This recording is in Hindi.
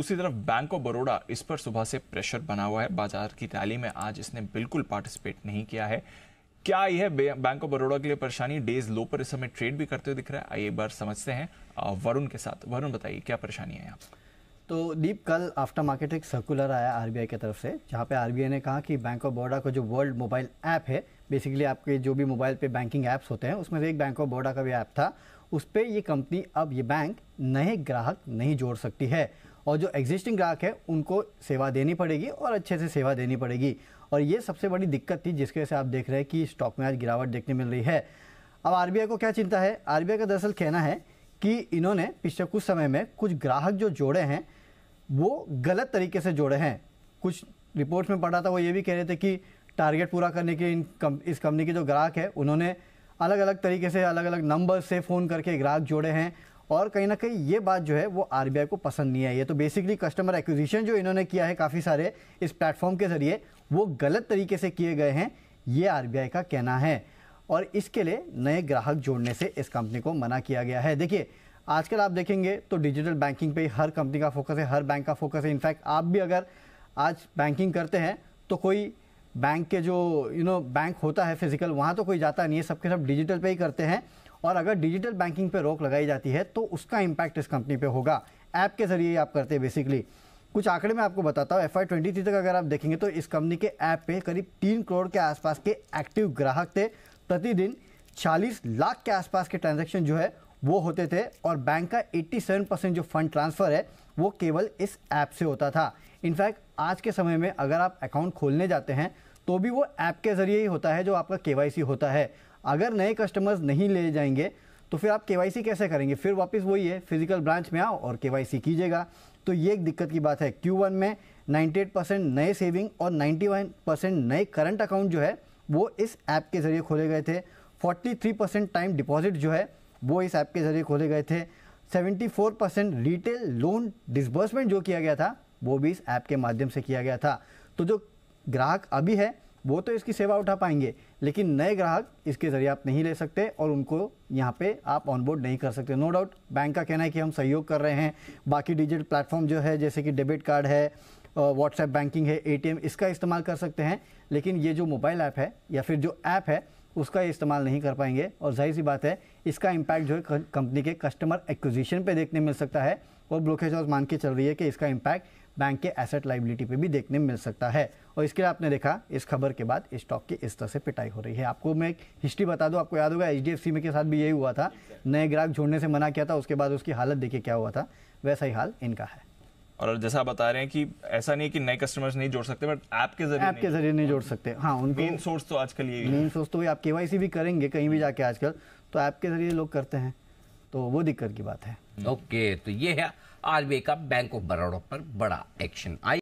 उसी तरफ बैंक ऑफ बड़ौड़ा इस पर सुबह से प्रेशर बना हुआ है बाजार की रैली में आज इसने बिल्कुल पार्टिसिपेट नहीं किया है क्या यह बैंक ऑफ बड़ौड़ा के लिए परेशानी डेज लो पर इस समय ट्रेड भी करते हुए दिख रहा है आइए एक बार समझते हैं वरुण के साथ वरुण बताइए क्या परेशानी है यहाँ तो दीप कल आफ्टर मार्केट एक सर्कुलर आया आरबीआई की तरफ से जहाँ पे आरबीआई ने कहा कि बैंक ऑफ बड़ौड़ा का जो वर्ल्ड मोबाइल ऐप है बेसिकली आपके जो भी मोबाइल पे बैंकिंग ऐप्स होते हैं उसमें से एक बैंक ऑफ बड़ौड़ा का भी ऐप था उस पर ये कंपनी अब ये बैंक नए ग्राहक नहीं जोड़ सकती है और जो एग्जिस्टिंग ग्राहक है उनको सेवा देनी पड़ेगी और अच्छे से सेवा देनी पड़ेगी और ये सबसे बड़ी दिक्कत थी जिसके वजह से आप देख रहे हैं कि स्टॉक में आज गिरावट देखने मिल रही है अब आर को क्या चिंता है आर का दरअसल कहना है कि इन्होंने पिछले कुछ समय में कुछ ग्राहक जो जोड़े हैं वो गलत तरीके से जोड़े हैं कुछ रिपोर्ट्स में पढ़ा था वो ये भी कह रहे थे कि टारगेट पूरा करने के इन कम, इस कंपनी के जो ग्राहक है उन्होंने अलग अलग तरीके से अलग अलग नंबर से फ़ोन करके ग्राहक जोड़े हैं और कहीं ना कहीं ये बात जो है वो आर को पसंद नहीं आई है तो बेसिकली कस्टमर एक्विजिशन जो इन्होंने किया है काफ़ी सारे इस प्लेटफॉर्म के ज़रिए वो गलत तरीके से किए गए हैं ये आर का कहना है और इसके लिए नए ग्राहक जोड़ने से इस कंपनी को मना किया गया है देखिए आजकल आप देखेंगे तो डिजिटल बैंकिंग पे हर कंपनी का फोकस है हर बैंक का फोकस है इनफैक्ट आप भी अगर आज बैंकिंग करते हैं तो कोई बैंक के जो you you know know, bank होता है फिजिकल वहाँ तो कोई जाता नहीं है सबके सब डिजिटल पे ही करते हैं और अगर डिजिटल बैंकिंग पर रोक लगाई जाती है तो उसका इम्पैक्ट इस कंपनी पर होगा ऐप के ज़रिए आप करते हैं बेसिकली कुछ आंकड़े मैं आपको बताता हूँ एफ आई ट्वेंटी तक अगर आप देखेंगे तो इस कंपनी के ऐप पे करीब तीन करोड़ के आसपास के एक्टिव ग्राहक थे प्रतिदिन चालीस लाख के आसपास के ट्रांजेक्शन जो है वो होते थे और बैंक का एट्टी परसेंट जो फंड ट्रांसफ़र है वो केवल इस ऐप से होता था इनफैक्ट आज के समय में अगर आप अकाउंट खोलने जाते हैं तो भी वो ऐप के ज़रिए ही होता है जो आपका के होता है अगर नए कस्टमर्स नहीं ले जाएंगे तो फिर आप के कैसे करेंगे फिर वापस वही है फिजिकल ब्रांच में आओ और के कीजिएगा तो ये एक दिक्कत की बात है Q1 में 98 परसेंट नए सेविंग और 91 परसेंट नए करंट अकाउंट जो है वो इस ऐप के ज़रिए खोले गए थे 43 परसेंट टाइम डिपॉजिट जो है वो इस ऐप के ज़रिए खोले गए थे 74 परसेंट रिटेल लोन डिसबर्समेंट जो किया गया था वो भी इस ऐप के माध्यम से किया गया था तो जो ग्राहक अभी है वो तो इसकी सेवा उठा पाएंगे लेकिन नए ग्राहक इसके ज़रिए आप नहीं ले सकते और उनको यहाँ पे आप ऑनबोर्ड नहीं कर सकते नो डाउट बैंक का कहना है कि हम सहयोग कर रहे हैं बाकी डिजिटल प्लेटफॉर्म जो है जैसे कि डेबिट कार्ड है व्हाट्सएप बैंकिंग है एटीएम इसका इस्तेमाल कर सकते हैं लेकिन ये जो मोबाइल ऐप है या फिर जो ऐप है उसका इस्तेमाल नहीं कर पाएंगे और जाहिर सी बात है इसका इम्पैक्ट जो है कंपनी के कस्टमर एक्विजिशन पर देखने मिल सकता है और ब्लोकेज हाउस मान के चल रही है कि इसका इम्पैक्ट बैंक के एसेट लाइबिलिटी पे भी देखने मिल सकता है और इसके लिए आपने देखा इस खबर के बाद स्टॉक की इस तरह से पिटाई हो रही है आपको मैं हिस्ट्री बता दूं आपको याद होगा एच में के साथ भी यही हुआ था नए ग्राहक जोड़ने से मना किया था उसके बाद उसकी हालत देखिए क्या हुआ था वैसा ही हाल इनका है और जैसा बता रहे हैं कि ऐसा नहीं कि नए कस्टमर्स नहीं जोड़ सकते बट ऐप के जरिए ऐप के जरिए नहीं जोड़ सकते हाँ उनको मेन सोर्स तो आजकल ये मेन सोर्स तो आप केवाईसी भी करेंगे कहीं भी जाके आजकल तो ऐप के जरिए लोग करते हैं तो वो दिक्कत की बात है ओके तो ये है आरबीआई का बैंक ऑफ बड़ौड़ा पर बड़ा एक्शन आई